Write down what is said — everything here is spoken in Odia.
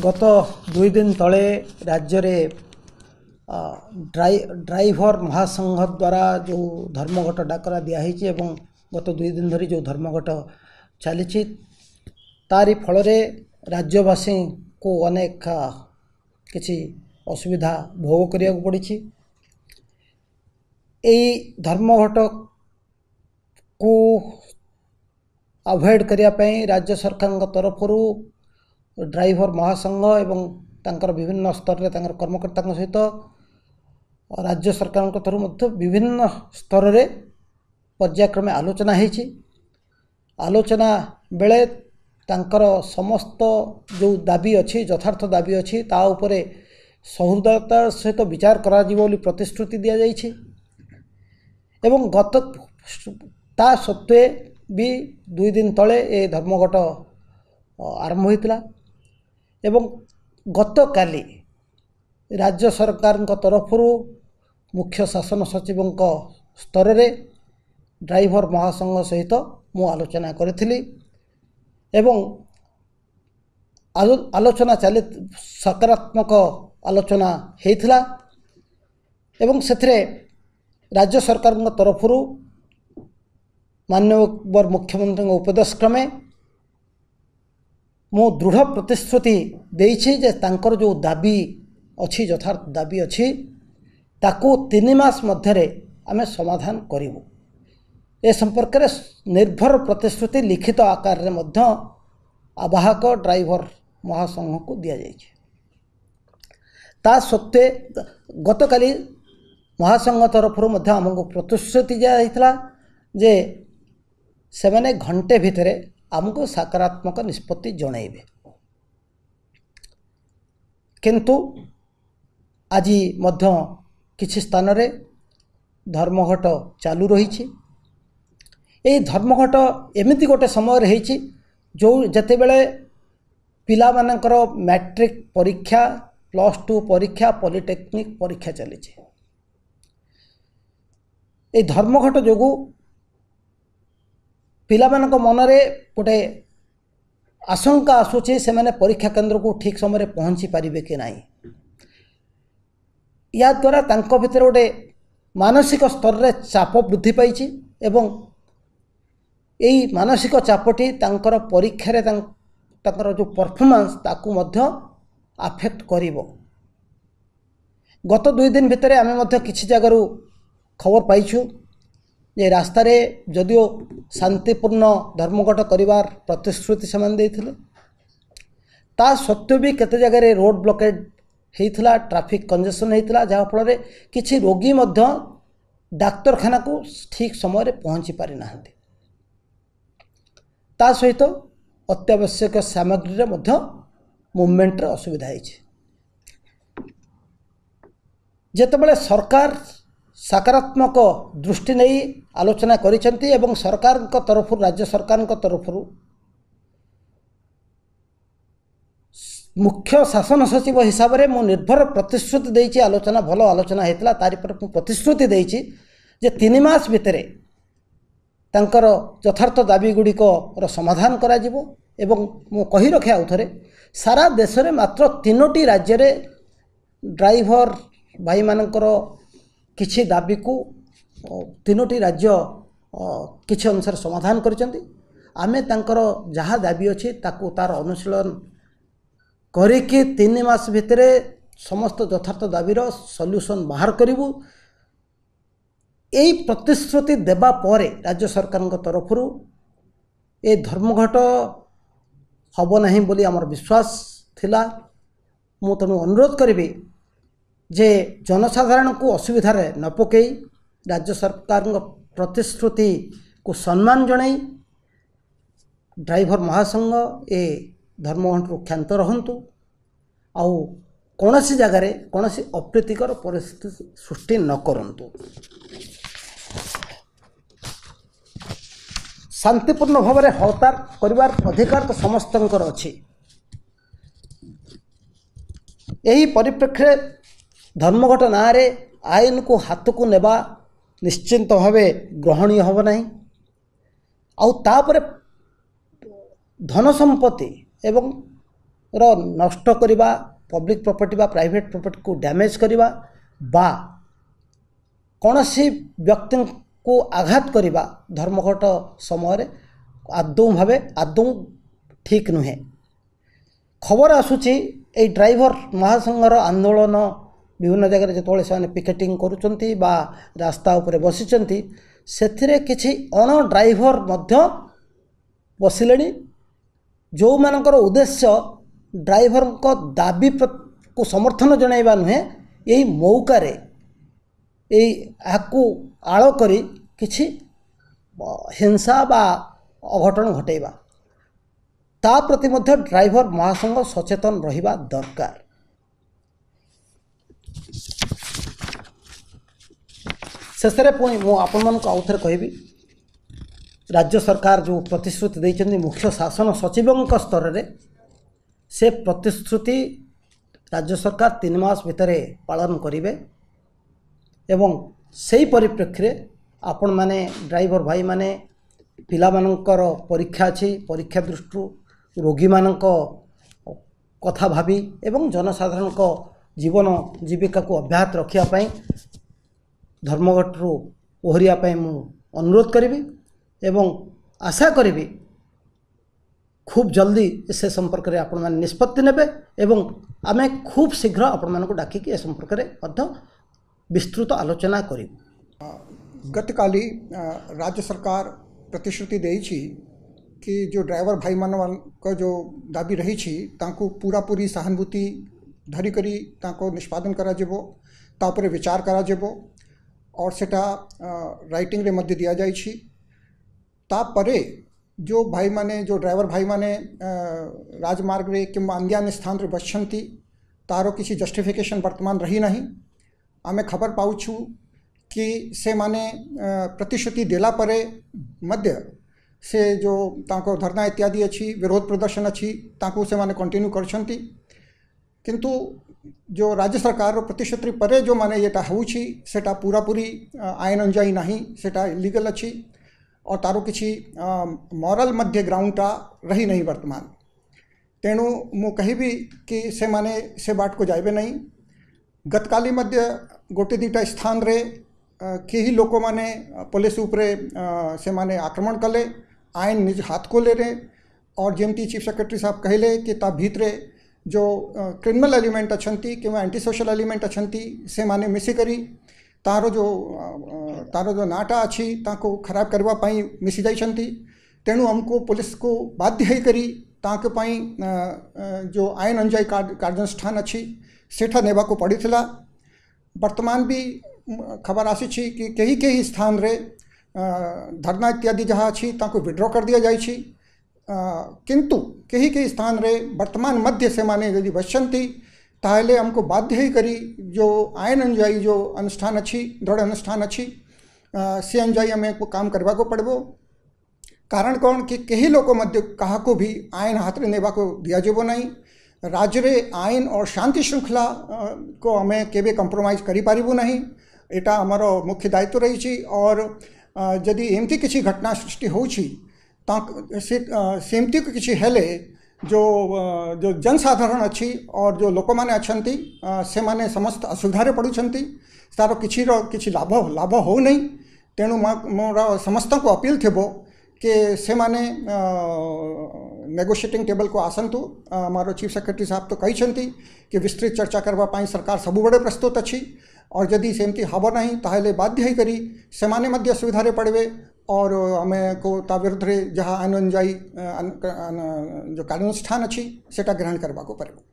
ଗତ ଦୁଇ ଦିନ ତଳେ ରାଜ୍ୟରେ ଡ୍ରାଇଭର ମହାସଂଘ ଦ୍ୱାରା ଯେଉଁ ଧର୍ମଘଟ ଡାକରା ଦିଆହେଇଛି ଏବଂ ଗତ ଦୁଇ ଦିନ ଧରି ଯେଉଁ ଧର୍ମଘଟ ଚାଲିଛି ତାରି ଫଳରେ ରାଜ୍ୟବାସୀଙ୍କୁ ଅନେକ କିଛି ଅସୁବିଧା ଭୋଗ କରିବାକୁ ପଡ଼ିଛି ଏଇ ଧର୍ମଘଟକୁ ଆଭଏଡ଼ କରିବା ପାଇଁ ରାଜ୍ୟ ସରକାରଙ୍କ ତରଫରୁ ଡ୍ରାଇଭର ମହାସଂଘ ଏବଂ ତାଙ୍କର ବିଭିନ୍ନ ସ୍ତରରେ ତାଙ୍କର କର୍ମକର୍ତ୍ତାଙ୍କ ସହିତ ରାଜ୍ୟ ସରକାରଙ୍କ ଠାରୁ ମଧ୍ୟ ବିଭିନ୍ନ ସ୍ତରରେ ପର୍ଯ୍ୟାୟକ୍ରମେ ଆଲୋଚନା ହୋଇଛି ଆଲୋଚନା ବେଳେ ତାଙ୍କର ସମସ୍ତ ଯେଉଁ ଦାବି ଅଛି ଯଥାର୍ଥ ଦାବି ଅଛି ତା ଉପରେ ସହୃଦୟତା ସହିତ ବିଚାର କରାଯିବ ବୋଲି ପ୍ରତିଶ୍ରୁତି ଦିଆଯାଇଛି ଏବଂ ଗତ ତା ସତ୍ତ୍ୱେ ବି ଦୁଇ ଦିନ ତଳେ ଏ ଧର୍ମଘଟ ଆରମ୍ଭ ହୋଇଥିଲା ଏବଂ ଗତକାଲି ରାଜ୍ୟ ସରକାରଙ୍କ ତରଫରୁ ମୁଖ୍ୟ ଶାସନ ସଚିବଙ୍କ ସ୍ତରରେ ଡ୍ରାଇଭର ମହାସଂଘ ସହିତ ମୁଁ ଆଲୋଚନା କରିଥିଲି ଏବଂ ଆଲୋଚନା ଚାଲି ସକାରାତ୍ମକ ଆଲୋଚନା ହେଇଥିଲା ଏବଂ ସେଥିରେ ରାଜ୍ୟ ସରକାରଙ୍କ ତରଫରୁ ମାନ୍ୟବର ମୁଖ୍ୟମନ୍ତ୍ରୀଙ୍କ ଉପଦେଶ କ୍ରମେ ମୁଁ ଦୃଢ଼ ପ୍ରତିଶ୍ରୁତି ଦେଇଛି ଯେ ତାଙ୍କର ଯେଉଁ ଦାବି ଅଛି ଯଥାର୍ଥ ଦାବି ଅଛି ତାକୁ ତିନି ମାସ ମଧ୍ୟରେ ଆମେ ସମାଧାନ କରିବୁ ଏ ସମ୍ପର୍କରେ ନିର୍ଭର ପ୍ରତିଶ୍ରୁତି ଲିଖିତ ଆକାରରେ ମଧ୍ୟ ଆବାହକ ଡ୍ରାଇଭର ମହାସଂଘକୁ ଦିଆଯାଇଛି ତା ସତ୍ତ୍ୱେ ଗତକାଲି ମହାସଂଘ ତରଫରୁ ମଧ୍ୟ ଆମକୁ ପ୍ରତିଶ୍ରୁତି ଦିଆଯାଇଥିଲା ଯେ ସେମାନେ ଘଣ୍ଟେ ଭିତରେ ଆମକୁ ସକାରାତ୍ମକ ନିଷ୍ପତ୍ତି ଜଣାଇବେ କିନ୍ତୁ ଆଜି ମଧ୍ୟ କିଛି ସ୍ଥାନରେ ଧର୍ମଘଟ ଚାଲୁ ରହିଛି ଏହି ଧର୍ମଘଟ ଏମିତି ଗୋଟେ ସମୟରେ ହେଇଛି ଯେଉଁ ଯେତେବେଳେ ପିଲାମାନଙ୍କର ମ୍ୟାଟ୍ରିକ୍ ପରୀକ୍ଷା ପ୍ଲସ୍ ଟୁ ପରୀକ୍ଷା ପଲିଟେକ୍ନିକ୍ ପରୀକ୍ଷା ଚାଲିଛି ଏହି ଧର୍ମଘଟ ଯୋଗୁଁ ପିଲାମାନଙ୍କ ମନରେ ଗୋଟେ ଆଶଙ୍କା ଆସୁଛି ସେମାନେ ପରୀକ୍ଷା କେନ୍ଦ୍ରକୁ ଠିକ୍ ସମୟରେ ପହଞ୍ଚି ପାରିବେ କି ନାହିଁ ଏହାଦ୍ୱାରା ତାଙ୍କ ଭିତରେ ଗୋଟେ ମାନସିକ ସ୍ତରରେ ଚାପ ବୃଦ୍ଧି ପାଇଛି ଏବଂ ଏଇ ମାନସିକ ଚାପଟି ତାଙ୍କର ପରୀକ୍ଷାରେ ତାଙ୍କର ଯେଉଁ ପରଫମାନ୍ସ ତାକୁ ମଧ୍ୟ ଆଫେକ୍ଟ କରିବ ଗତ ଦୁଇ ଦିନ ଭିତରେ ଆମେ ମଧ୍ୟ କିଛି ଜାଗାରୁ ଖବର ପାଇଛୁ ଯେ ରାସ୍ତାରେ ଯଦିଓ ଶାନ୍ତିପୂର୍ଣ୍ଣ ଧର୍ମଘଟ କରିବାର ପ୍ରତିଶ୍ରୁତି ସେମାନେ ଦେଇଥିଲେ ତା ସତ୍ତ୍ୱେ ବି କେତେ ଜାଗାରେ ରୋଡ଼ ବ୍ଲକେଟ୍ ହେଇଥିଲା ଟ୍ରାଫିକ୍ କଞ୍ଜେସନ୍ ହେଇଥିଲା ଯାହାଫଳରେ କିଛି ରୋଗୀ ମଧ୍ୟ ଡାକ୍ତରଖାନାକୁ ଠିକ୍ ସମୟରେ ପହଞ୍ଚି ପାରିନାହାନ୍ତି ତା ସହିତ ଅତ୍ୟାବଶ୍ୟକ ସାମଗ୍ରୀରେ ମଧ୍ୟ ମୁଭମେଣ୍ଟରେ ଅସୁବିଧା ହୋଇଛି ଯେତେବେଳେ ସରକାର ସକାରାତ୍ମକ ଦୃଷ୍ଟି ନେଇ ଆଲୋଚନା କରିଛନ୍ତି ଏବଂ ସରକାରଙ୍କ ତରଫରୁ ରାଜ୍ୟ ସରକାରଙ୍କ ତରଫରୁ ମୁଖ୍ୟ ଶାସନ ସଚିବ ହିସାବରେ ମୁଁ ନିର୍ଭର ପ୍ରତିଶ୍ରୁତି ଦେଇଛି ଆଲୋଚନା ଭଲ ଆଲୋଚନା ହୋଇଥିଲା ତାରିପରେ ମୁଁ ପ୍ରତିଶ୍ରୁତି ଦେଇଛି ଯେ ତିନି ମାସ ଭିତରେ ତାଙ୍କର ଯଥାର୍ଥ ଦାବିଗୁଡ଼ିକର ସମାଧାନ କରାଯିବ ଏବଂ ମୁଁ କହି ରଖେ ଆଉ ଥରେ ସାରା ଦେଶରେ ମାତ୍ର ତିନୋଟି ରାଜ୍ୟରେ ଡ୍ରାଇଭର ଭାଇମାନଙ୍କର କିଛି ଦାବିକୁ ତିନୋଟି ରାଜ୍ୟ କିଛି ଅନୁସାରେ ସମାଧାନ କରିଛନ୍ତି ଆମେ ତାଙ୍କର ଯାହା ଦାବି ଅଛି ତାକୁ ତା'ର ଅନୁଶୀଳନ କରିକି ତିନି ମାସ ଭିତରେ ସମସ୍ତ ଯଥାର୍ଥ ଦାବିର ସଲ୍ୟୁସନ୍ ବାହାର କରିବୁ ଏଇ ପ୍ରତିଶ୍ରୁତି ଦେବା ପରେ ରାଜ୍ୟ ସରକାରଙ୍କ ତରଫରୁ ଏ ଧର୍ମଘଟ ହେବ ନାହିଁ ବୋଲି ଆମର ବିଶ୍ୱାସ ଥିଲା ମୁଁ ତେଣୁ ଅନୁରୋଧ କରିବି ଯେ ଜନସାଧାରଣଙ୍କୁ ଅସୁବିଧାରେ ନ ପକାଇ ରାଜ୍ୟ ସରକାରଙ୍କ ପ୍ରତିଶ୍ରୁତିକୁ ସମ୍ମାନ ଜଣାଇ ଡ୍ରାଇଭର ମହାସଂଘ ଏ ଧର୍ମଘଟରୁ କ୍ଷାନ୍ତ ରହନ୍ତୁ ଆଉ କୌଣସି ଜାଗାରେ କୌଣସି ଅପ୍ରୀତିକର ପରିସ୍ଥିତି ସୃଷ୍ଟି ନ କରନ୍ତୁ ଶାନ୍ତିପୂର୍ଣ୍ଣ ଭାବରେ ହତାର କରିବାର ଅଧିକାର ତ ସମସ୍ତଙ୍କର ଅଛି ଏହି ପରିପ୍ରେକ୍ଷୀରେ ଧର୍ମଘଟ ନାଁରେ ଆଇନକୁ ହାତକୁ ନେବା ନିଶ୍ଚିନ୍ତ ଭାବେ ଗ୍ରହଣୀୟ ହେବ ନାହିଁ ଆଉ ତାପରେ ଧନ ସମ୍ପତ୍ତି ଏବଂ ର ନଷ୍ଟ କରିବା ପବ୍ଲିକ ପ୍ରପର୍ଟି ବା ପ୍ରାଇଭେଟ ପ୍ରପର୍ଟିକୁ ଡ୍ୟାମେଜ୍ କରିବା ବା କୌଣସି ବ୍ୟକ୍ତିଙ୍କୁ ଆଘାତ କରିବା ଧର୍ମଘଟ ସମୟରେ ଆଦୌ ଭାବେ ଆଦୌ ଠିକ୍ ନୁହେଁ ଖବର ଆସୁଛି ଏଇ ଡ୍ରାଇଭର ମହାସଂଘର ଆନ୍ଦୋଳନ ବିଭିନ୍ନ ଜାଗାରେ ଯେତେବେଳେ ସେମାନେ ପିକେଟିଂ କରୁଛନ୍ତି ବା ରାସ୍ତା ଉପରେ ବସିଛନ୍ତି ସେଥିରେ କିଛି ଅଣ ଡ୍ରାଇଭର ମଧ୍ୟ ବସିଲେଣି ଯେଉଁମାନଙ୍କର ଉଦ୍ଦେଶ୍ୟ ଡ୍ରାଇଭରଙ୍କ ଦାବି କୁ ସମର୍ଥନ ଜଣାଇବା ନୁହେଁ ଏହି ମଉକାରେ ଏଇ ଏହାକୁ ଆଳ କରି କିଛି ହିଂସା ବା ଅଘଟଣ ଘଟାଇବା ତା ପ୍ରତି ମଧ୍ୟ ଡ୍ରାଇଭର ମହାସଂଘ ସଚେତନ ରହିବା ଦରକାର ଶେଷରେ ପୁଣି ମୁଁ ଆପଣମାନଙ୍କୁ ଆଉ ଥରେ କହିବି ରାଜ୍ୟ ସରକାର ଯେଉଁ ପ୍ରତିଶ୍ରୁତି ଦେଇଛନ୍ତି ମୁଖ୍ୟ ଶାସନ ସଚିବଙ୍କ ସ୍ତରରେ ସେ ପ୍ରତିଶ୍ରୁତି ରାଜ୍ୟ ସରକାର ତିନି ମାସ ଭିତରେ ପାଳନ କରିବେ ଏବଂ ସେହି ପରିପ୍ରେକ୍ଷୀରେ ଆପଣମାନେ ଡ୍ରାଇଭର ଭାଇମାନେ ପିଲାମାନଙ୍କର ପରୀକ୍ଷା ଅଛି ପରୀକ୍ଷା ଦୃଷ୍ଟିରୁ ରୋଗୀମାନଙ୍କ କଥା ଭାବି ଏବଂ ଜନସାଧାରଣଙ୍କ जीवन जीविका को अब्याहत रखापी धर्मघट रु ओहरियापी मुोध करी एवं आशा करी खूब जल्दी से संपर्क में आप निष्पत्ति ने आम खूब शीघ्र आपण मानक डाक संपर्क में विस्तृत आलोचना कर गत काली राज्य सरकार प्रतिश्रुति कि जो ड्राइवर भाई मान जो दाबी रही पूरा पूरी सहानुभूति ଧରିକରି निष्पादन ନିଷ୍ପାଦନ କରାଯିବ ତା ଉପରେ ବିଚାର କରାଯିବ और सेटा राइटिंग रे मध्य दि जाइए तापरे जो भाई माने जो ड्राइवर भाई माने राजमार्ग रे कि अन्य स्थान रे बसंती तार किसी जस्टिफिकेशन वर्तमान रही ना आम खबर पाऊँ कि से माने प्रतिश्रुति देला परे मध्य से जो धरना इत्यादि अच्छी विरोध प्रदर्शन अच्छी से माने कंटिन्यू करछंती किंतु जो राज्य सरकार प्रतिश्रुति परे जो मैंने ये हूँ सेटा पूरापूरी आईन अनुजाई ना सेटा इलिगल अच्छी और तार किसी मराल मध्य ग्राउंडटा रही नहीं वर्तमान तेणु मु कहबी कि से मैंने से बाट को जाइबे नहीं गतकाली मध्य गोटे दुटा स्थान रे ही लोक मैंने पुलिस उपरे से मैंने आक्रमण कले आईन निज हाथ को ले रे और जेमती चीफ सेक्रेटरी साहब कहले कि ता भितरे जो क्रिमिनाल एलिमेंट अच्छा कि एंटी सोशल एलिमेंट अच्छा से माने मिसी करी तारो जो तार जो नाटा अच्छी ताको खराब करने मिसी जाइछंती तेणु हमको पुलिस को बाध्य जो आयन अनुजाई कार्यानुष्ठान अच्छी सेठा पड़ता बर्तमान भी खबर आसी कि स्थान में धरना इत्यादि जहाँ अच्छी ताको कर दिया जाए किंतु कहीं कहीं स्थान रे वर्तमान मध्य माने यदि पश्यन्ति ताहले हमको बाध्य ही करी जो आयन अनुजाई जो अनुष्ठान अच्छी दृढ़ अनुष्ठान अच्छी से अनुजाई हमें काम करवा को पड़बो कारण कौन कि कही लोगों मध्य कहा को भी आयन हाथ नेवा को दिया जेबो नहीं राज्य रे आयन और शांति श्रृंखला को हमें केवे कंप्रोमाइज करी पारिबू नहीं एटा हमारो मुख्य दायित्व रही और यदि एमती किसी घटना सृष्टि होची सेमती किसी हेले जो जो जनसाधारण अच्छी और जो लोक मैंने अच्छा से मैंने समस्त असुविधा पड़ुं तार किसी किसी लाभ लाभ हो तेणु मोर समस्त को अपिल थी कि से माने नेगोशिएटिंग टेबल को आसतु मोर चीफ सेक्रेटरी साहब तो कही कि विस्तृत चर्चा करने सरकार सबुबले प्रस्तुत अच्छी और जदि सेमती हम ना तो बाध्य करी से सुविधा पड़े और आम को ता विरुद्ध जहाँ आईन अनुजाई जो कार्यानुष्ठान अच्छी से ग्रहण करने को पड़ेगा